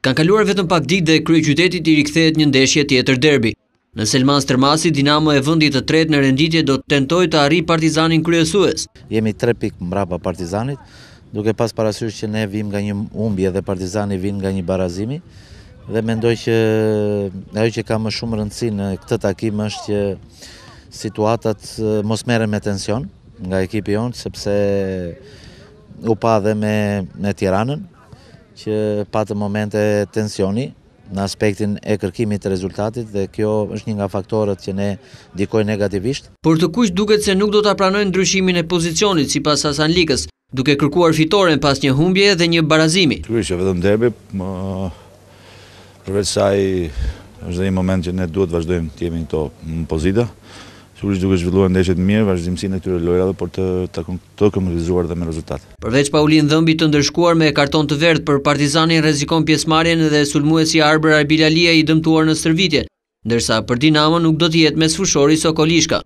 Kanë kaluar vetëm pak ditë dhe krye qytetit i rikthehet një ndeshje tjetër derbi. Në Selmas tërmasi, Dinamo e vëndit të tretë në renditje do të tentojë të arrijë Partizanin kryesues. Jemi 3 pikë mbrapa Partizanit, duke pas parasysh që ne vim nga një humbje dhe Partizani vim nga një barazimi dhe mendoj që ajo që ka më shumë rëndësi në këtë takim është që situatat mos merren me tension nga ekipi jonë, sepse u pa dhe me, me Tiranën, që patë momente tensioni në aspektin e kërkimit të rezultatit dhe kjo është një nga faktorët që ne dikoj negativisht. Por të kush duket se nuk do të apranojnë ndryshimin e pozicionit si pas Hasan Likës, duke kërkuar fitore në pas një humbje dhe një barazimi. Kërkuar që vetëm derbi, përveç saj është dhe një moment që ne duhet vazhdojmë të jemi në to në pozita, sigurisht duke zhvilluar ndeshjet mirë, vazhdimsinë e këtyre lojrave por të të, të konkretizuar dhe me rezultate. Përveç Paulin Dhëmbit të ndërshkuar me karton të verdh për Partizanin rrezikon pjesëmarrjen edhe sulmuesi Arber Arbilalia i dëmtuar në stërvitje, ndërsa për Dinamo nuk do të jetë mesfushori Sokolishka.